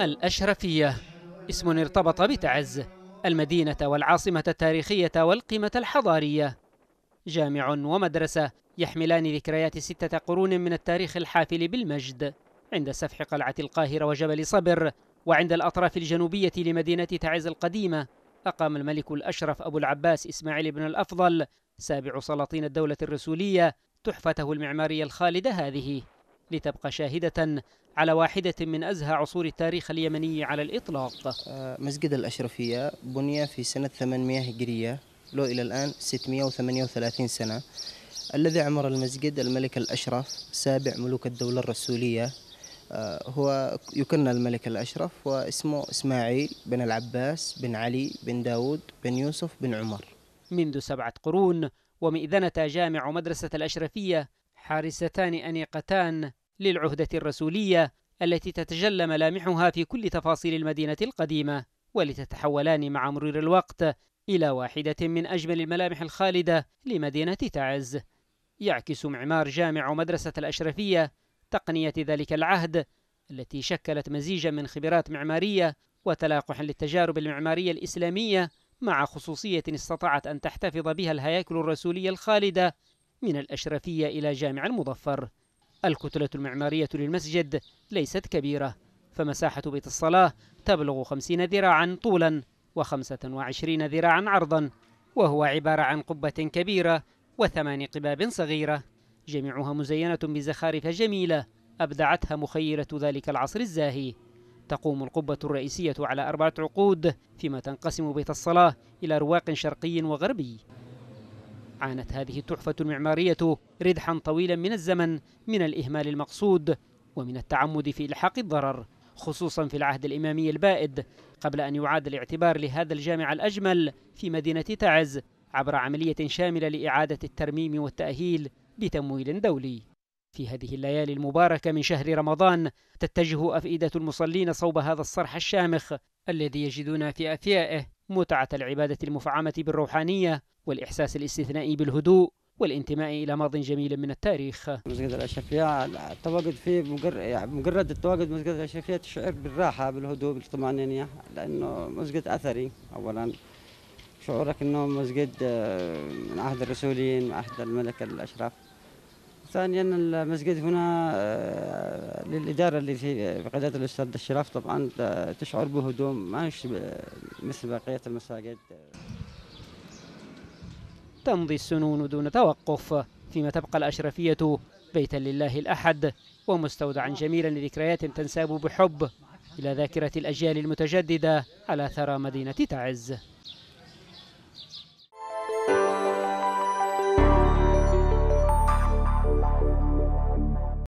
الأشرفية اسم ارتبط بتعز المدينة والعاصمة التاريخية والقيمة الحضارية جامع ومدرسة يحملان ذكريات ستة قرون من التاريخ الحافل بالمجد عند سفح قلعة القاهرة وجبل صبر وعند الأطراف الجنوبية لمدينة تعز القديمة أقام الملك الأشرف أبو العباس إسماعيل بن الأفضل سابع سلاطين الدولة الرسولية تحفته المعمارية الخالدة هذه لتبقى شاهدة على واحدة من أزهى عصور التاريخ اليمني على الإطلاق آه، مسجد الأشرفية بني في سنة 800 هجرية له إلى الآن 638 سنة الذي عمر المسجد الملك الأشرف سابع ملوك الدولة الرسولية آه، هو يكنى الملك الأشرف واسمه إسماعيل بن العباس بن علي بن داود بن يوسف بن عمر منذ سبعة قرون ومئذنة جامع مدرسة الأشرفية حارستان أنيقتان للعهدة الرسولية التي تتجلى ملامحها في كل تفاصيل المدينة القديمة ولتتحولان مع مرور الوقت إلى واحدة من أجمل الملامح الخالدة لمدينة تعز يعكس معمار جامع مدرسة الأشرفية تقنية ذلك العهد التي شكلت مزيجا من خبرات معمارية وتلاقح للتجارب المعمارية الإسلامية مع خصوصية استطاعت أن تحتفظ بها الهياكل الرسولية الخالدة من الأشرفية إلى جامع المظفر الكتلة المعمارية للمسجد ليست كبيرة فمساحة بيت الصلاة تبلغ 50 ذراعا طولا و25 ذراعا عرضا وهو عبارة عن قبة كبيرة وثمان قباب صغيرة جميعها مزينة بزخارف جميلة أبدعتها مخيلة ذلك العصر الزاهي تقوم القبة الرئيسية على أربعة عقود فيما تنقسم بيت الصلاة إلى رواق شرقي وغربي عانت هذه التحفة المعمارية ردحا طويلا من الزمن من الإهمال المقصود ومن التعمد في إلحاق الضرر خصوصا في العهد الإمامي البائد قبل أن يعاد الاعتبار لهذا الجامع الأجمل في مدينة تعز عبر عملية شاملة لإعادة الترميم والتأهيل بتمويل دولي في هذه الليالي المباركة من شهر رمضان تتجه أفئدة المصلين صوب هذا الصرح الشامخ الذي يجدون في أفيائه متعة العبادة المفعمة بالروحانية والإحساس الاستثنائي بالهدوء والانتماء إلى ماض جميل من التاريخ مسجد الأشرفية التواجد فيه يعني مجرد التواجد مسجد الأشرفية تشعر بالراحة بالهدوء بالطمأنينة لأنه مسجد أثري أولا شعورك أنه مسجد آه، من عهد الرسولين من عهد الملك الأشرف ثانيا المسجد هنا آه، للإدارة اللي في قيادة الأستاذ الشراف طبعا آه، تشعر بهدوء ما مثل بقية المساجد تمضي السنون دون توقف فيما تبقى الأشرفية بيتا لله الأحد ومستودعا جميلا لذكريات تنساب بحب إلى ذاكرة الأجيال المتجددة على ثرى مدينة تعز